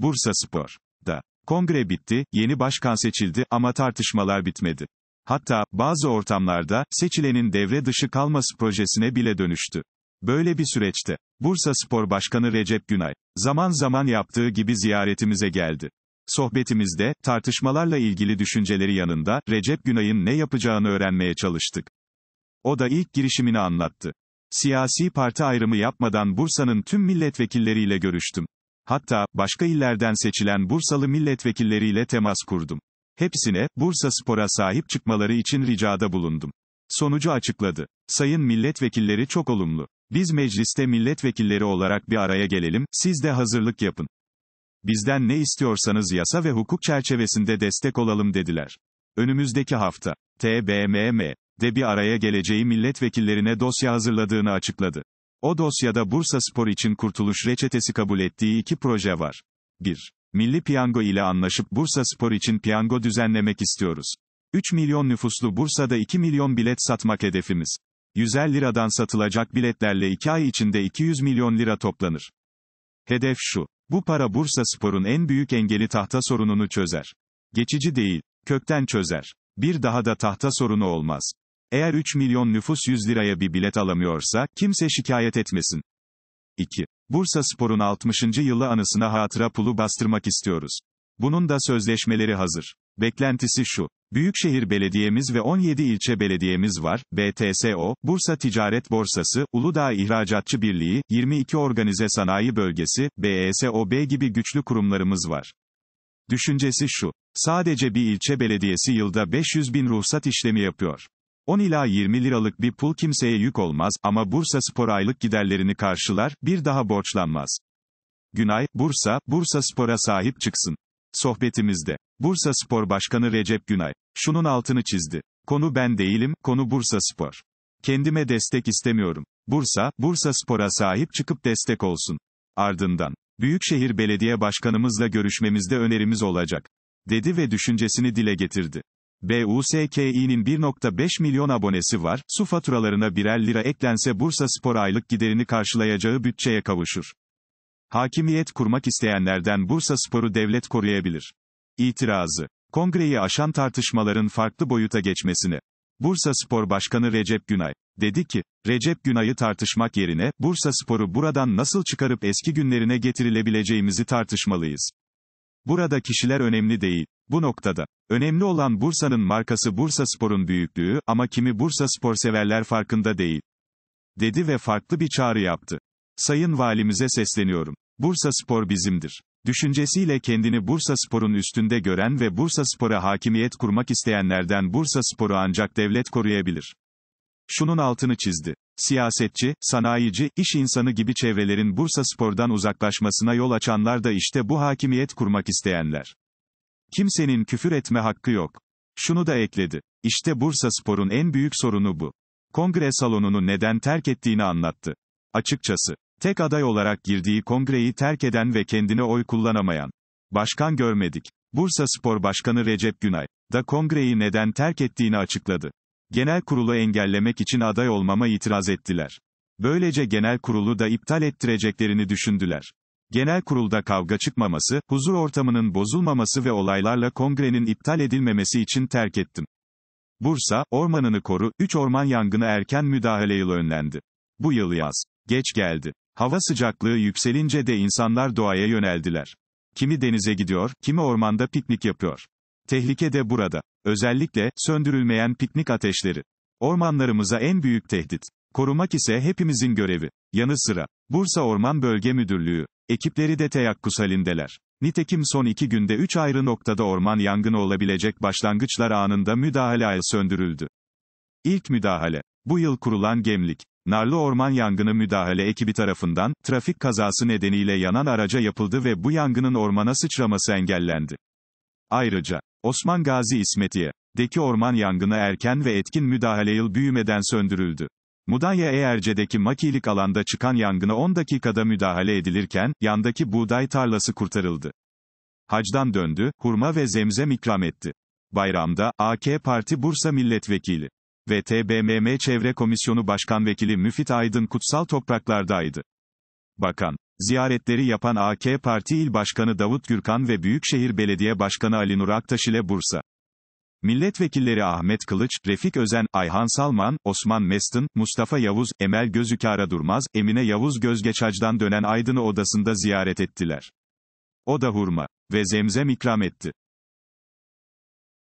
Bursa Spor. Da. Kongre bitti, yeni başkan seçildi ama tartışmalar bitmedi. Hatta, bazı ortamlarda, seçilenin devre dışı kalması projesine bile dönüştü. Böyle bir süreçte, Bursa Spor Başkanı Recep Günay, zaman zaman yaptığı gibi ziyaretimize geldi. Sohbetimizde, tartışmalarla ilgili düşünceleri yanında, Recep Günay'ın ne yapacağını öğrenmeye çalıştık. O da ilk girişimini anlattı. Siyasi parti ayrımı yapmadan Bursa'nın tüm milletvekilleriyle görüştüm. Hatta, başka illerden seçilen Bursalı milletvekilleriyle temas kurdum. Hepsine, Bursa Spor'a sahip çıkmaları için ricada bulundum. Sonucu açıkladı. Sayın milletvekilleri çok olumlu. Biz mecliste milletvekilleri olarak bir araya gelelim, siz de hazırlık yapın. Bizden ne istiyorsanız yasa ve hukuk çerçevesinde destek olalım dediler. Önümüzdeki hafta, TBMM, de bir araya geleceği milletvekillerine dosya hazırladığını açıkladı. O dosyada Bursa Spor için kurtuluş reçetesi kabul ettiği iki proje var. 1. Milli Piyango ile anlaşıp Bursa Spor için piyango düzenlemek istiyoruz. 3 milyon nüfuslu Bursa'da 2 milyon bilet satmak hedefimiz. 150 liradan satılacak biletlerle 2 ay içinde 200 milyon lira toplanır. Hedef şu. Bu para Bursa Spor'un en büyük engeli tahta sorununu çözer. Geçici değil, kökten çözer. Bir daha da tahta sorunu olmaz. Eğer 3 milyon nüfus 100 liraya bir bilet alamıyorsa, kimse şikayet etmesin. 2. Bursa Spor'un 60. yılı anısına hatıra pulu bastırmak istiyoruz. Bunun da sözleşmeleri hazır. Beklentisi şu. Büyükşehir Belediyemiz ve 17 ilçe belediyemiz var, BTSO, Bursa Ticaret Borsası, Uludağ İhracatçı Birliği, 22 Organize Sanayi Bölgesi, BESOB e gibi güçlü kurumlarımız var. Düşüncesi şu, sadece bir ilçe belediyesi yılda 500 bin ruhsat işlemi yapıyor. 10 ila 20 liralık bir pul kimseye yük olmaz ama Bursa Spor aylık giderlerini karşılar, bir daha borçlanmaz. Günay, Bursa, Bursa Spor'a sahip çıksın. Sohbetimizde, Bursa Spor Başkanı Recep Günay, şunun altını çizdi. Konu ben değilim, konu Bursa Spor. Kendime destek istemiyorum. Bursa, Bursa Spor'a sahip çıkıp destek olsun. Ardından, Büyükşehir Belediye Başkanımızla görüşmemizde önerimiz olacak, dedi ve düşüncesini dile getirdi. BUSKİ'nin 1.5 milyon abonesi var, su faturalarına birer lira eklense Bursa Spor aylık giderini karşılayacağı bütçeye kavuşur. Hakimiyet kurmak isteyenlerden Bursa Spor'u devlet koruyabilir. İtirazı. Kongreyi aşan tartışmaların farklı boyuta geçmesini. Bursa Spor Başkanı Recep Günay. Dedi ki, Recep Günay'ı tartışmak yerine, Bursa Spor'u buradan nasıl çıkarıp eski günlerine getirilebileceğimizi tartışmalıyız. Burada kişiler önemli değil. Bu noktada, önemli olan Bursa'nın markası Bursa Spor'un büyüklüğü ama kimi Bursa Spor severler farkında değil. Dedi ve farklı bir çağrı yaptı. Sayın Valimize sesleniyorum. Bursa Spor bizimdir. Düşüncesiyle kendini Bursa Spor'un üstünde gören ve Bursa Spor'a hakimiyet kurmak isteyenlerden Bursa Spor'u ancak devlet koruyabilir. Şunun altını çizdi. Siyasetçi, sanayici, iş insanı gibi çevrelerin Bursa Spor'dan uzaklaşmasına yol açanlar da işte bu hakimiyet kurmak isteyenler. Kimsenin küfür etme hakkı yok. Şunu da ekledi. İşte Bursa Spor'un en büyük sorunu bu. Kongre salonunu neden terk ettiğini anlattı. Açıkçası, tek aday olarak girdiği kongreyi terk eden ve kendine oy kullanamayan, başkan görmedik. Bursa Spor Başkanı Recep Günay, da kongreyi neden terk ettiğini açıkladı. Genel kurulu engellemek için aday olmama itiraz ettiler. Böylece genel kurulu da iptal ettireceklerini düşündüler. Genel kurulda kavga çıkmaması, huzur ortamının bozulmaması ve olaylarla kongrenin iptal edilmemesi için terk ettim. Bursa, ormanını koru, 3 orman yangını erken müdahale yılı önlendi. Bu yıl yaz. Geç geldi. Hava sıcaklığı yükselince de insanlar doğaya yöneldiler. Kimi denize gidiyor, kimi ormanda piknik yapıyor. Tehlike de burada. Özellikle, söndürülmeyen piknik ateşleri. Ormanlarımıza en büyük tehdit. Korumak ise hepimizin görevi. Yanı sıra, Bursa Orman Bölge Müdürlüğü, Ekipleri de teyakkuz halindeler. Nitekim son iki günde üç ayrı noktada orman yangını olabilecek başlangıçlar anında müdahaleye söndürüldü. İlk müdahale. Bu yıl kurulan gemlik. Narlı Orman Yangını Müdahale Ekibi tarafından, trafik kazası nedeniyle yanan araca yapıldı ve bu yangının ormana sıçraması engellendi. Ayrıca, Osman Gazi İsmetiye, deki orman yangını erken ve etkin müdahale yıl büyümeden söndürüldü. Mudanya Eğerce'deki makilik alanda çıkan yangına 10 dakikada müdahale edilirken, yandaki buğday tarlası kurtarıldı. Hacdan döndü, hurma ve zemzem ikram etti. Bayramda, AK Parti Bursa Milletvekili ve TBMM Çevre Komisyonu Başkan Vekili Müfit Aydın kutsal topraklardaydı. Bakan, ziyaretleri yapan AK Parti İl Başkanı Davut Gürkan ve Büyükşehir Belediye Başkanı Ali Nur Aktaş ile Bursa Milletvekilleri Ahmet Kılıç, Refik Özen, Ayhan Salman, Osman Mestin, Mustafa Yavuz, Emel Gözükara Durmaz, Emine Yavuz Gözgeçac'dan dönen Aydın'ı odasında ziyaret ettiler. O da hurma ve zemzem ikram etti.